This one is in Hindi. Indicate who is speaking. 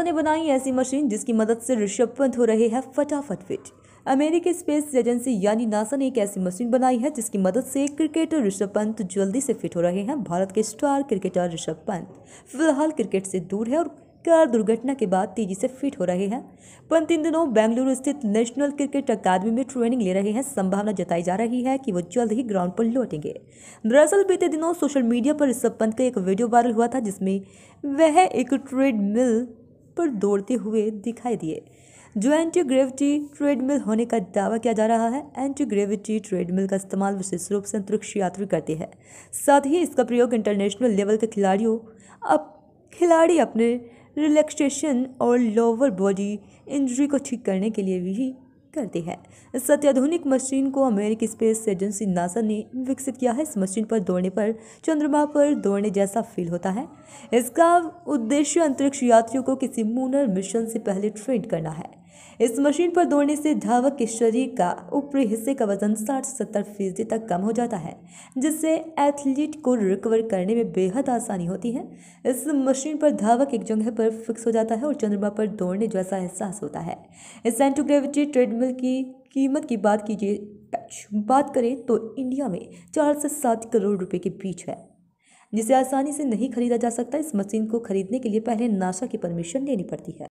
Speaker 1: नासा ने बनाई ऐसी मशीन जिसकी मदद से ऋषभ पंत हो रहे हैं फटाफट फिट अमेरिकी स्पेस एजेंसी यानी नासा ने एक ऐसी मशीन बनाई है जिसकी मदद से क्रिकेटर ऋषभ पंत जल्दी से फिट हो रहे हैं भारत के स्टार क्रिकेटर ऋषभ पंत फिलहाल क्रिकेट से दूर है और कार दुर्घटना के बाद तेजी से फिट हो रहे हैं पंत इन दिनों बेंगलुरु स्थित नेशनल क्रिकेट अकादमी में ट्रेनिंग ले रहे हैं संभावना जताई जा रही है कि वो जल्द ही ग्राउंड पर लौटेंगे दरअसल बीते दिनों सोशल मीडिया पर ऋषभ पंत का एक वीडियो वायरल हुआ था जिसमें वह एक ट्रेडमिल पर दौड़ते हुए दिखाई दिए जो एंटी ग्रेविटी ट्रेडमिल होने का दावा किया जा रहा है एंटी ग्रेविटी ट्रेडमिल का इस्तेमाल विशेष रूप से अंतरिक्ष यात्री करते हैं साथ ही इसका प्रयोग इंटरनेशनल लेवल के खिलाड़ियों अब खिलाड़ी अपने रिलैक्सेशन और लोअर बॉडी इंजरी को ठीक करने के लिए भी करती है इस अत्याधुनिक मशीन को अमेरिकी स्पेस एजेंसी नासा ने विकसित किया है इस मशीन पर दौड़ने पर चंद्रमा पर दौड़ने जैसा फील होता है इसका उद्देश्य अंतरिक्ष यात्रियों को किसी मूनर मिशन से पहले ट्रेंड करना है इस मशीन पर दौड़ने से धावक के शरीर का ऊपरी हिस्से का वजन साठ से सत्तर फीसदी तक कम हो जाता है जिससे एथलीट को रिकवर करने में बेहद आसानी होती है इस मशीन पर धावक एक जगह पर फिक्स हो जाता है और चंद्रमा पर दौड़ने जैसा एहसास होता है इस एंटोग्रेविटी ट्रेडमिल की कीमत की बात कीजिए बात करें तो इंडिया में चार से सात करोड़ रुपए के बीच है जिसे आसानी से नहीं खरीदा जा सकता इस मशीन को खरीदने के लिए पहले नासा की परमिशन लेनी पड़ती है